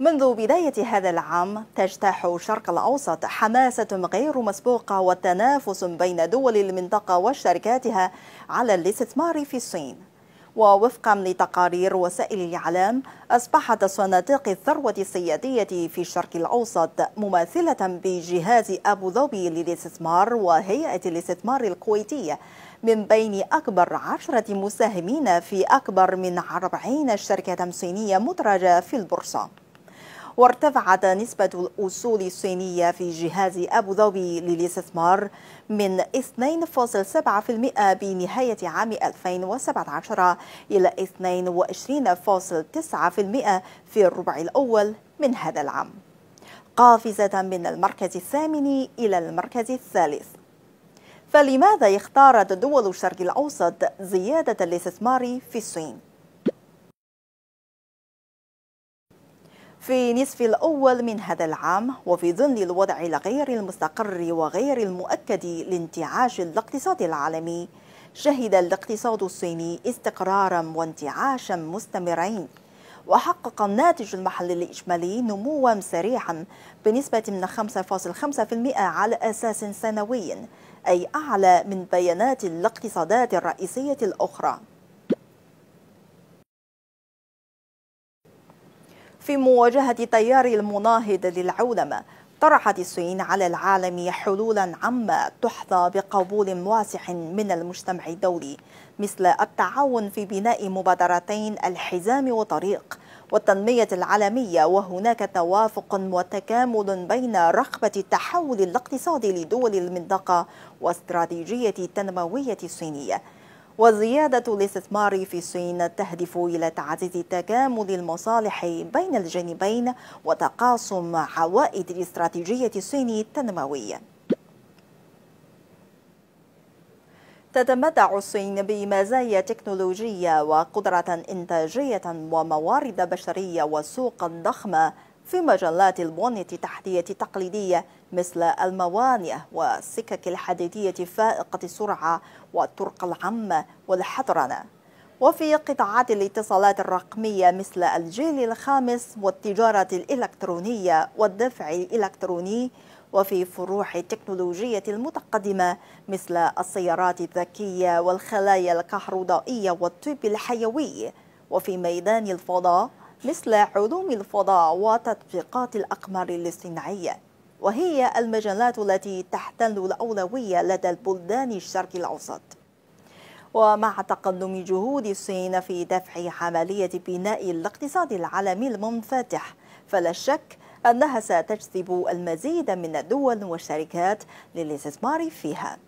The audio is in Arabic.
منذ بداية هذا العام تجتاح الشرق الأوسط حماسة غير مسبوقة وتنافس بين دول المنطقة وشركاتها على الاستثمار في الصين ووفقا لتقارير وسائل الإعلام أصبحت صناديق الثروة السيادية في الشرق الأوسط مماثلة بجهاز أبو ظبي للاستثمار وهيئة الاستثمار الكويتية من بين أكبر عشرة مساهمين في أكبر من 40 شركة صينية مدرجة في البورصة وارتفعت نسبة الأصول الصينية في جهاز أبو ظبي للاستثمار من 2.7% بنهاية عام 2017 إلى 22.9% في الربع الأول من هذا العام قافزة من المركز الثامن إلى المركز الثالث فلماذا اختارت دول الشرق الأوسط زيادة الاستثمار في الصين؟ في نصف الأول من هذا العام وفي ظل الوضع الغير المستقر وغير المؤكد لانتعاش الاقتصاد العالمي شهد الاقتصاد الصيني استقرارا وانتعاشا مستمرين وحقق الناتج المحلي الإجمالي نموا سريعا بنسبة من 5.5% على أساس سنوي أي أعلى من بيانات الاقتصادات الرئيسية الأخرى في مواجهة تيار المناهض للعولمة طرحت الصين على العالم حلولا عامة تحظى بقبول واسع من المجتمع الدولي مثل التعاون في بناء مبادرتين الحزام وطريق والتنمية العالمية وهناك توافق وتكامل بين رغبة التحول الاقتصادي لدول المنطقة واستراتيجية التنموية الصينية وزيادة الاستثمار في الصين تهدف إلى تعزيز تكامل المصالح بين الجانبين وتقاسم عوائد الاستراتيجية الصينية التنموية تتمتع الصين بمزايا تكنولوجية وقدرة إنتاجية وموارد بشرية وسوقا ضخمة في مجلات البنية التحتية التقليدية مثل الموانئ والسكك الحديدية فائقة السرعة والطرق العامة والحضرنة وفي قطاعات الاتصالات الرقمية مثل الجيل الخامس والتجارة الإلكترونية والدفع الإلكتروني وفي فروع التكنولوجية المتقدمة مثل السيارات الذكية والخلايا الكهربائية والطب الحيوي وفي ميدان الفضاء مثل علوم الفضاء وتطبيقات الأقمار الاصطناعية وهي المجالات التي تحتل الأولوية لدى البلدان الشرق الأوسط ومع تقدم جهود الصين في دفع عملية بناء الاقتصاد العالمي المنفتح فلا شك أنها ستجذب المزيد من الدول والشركات للاستثمار فيها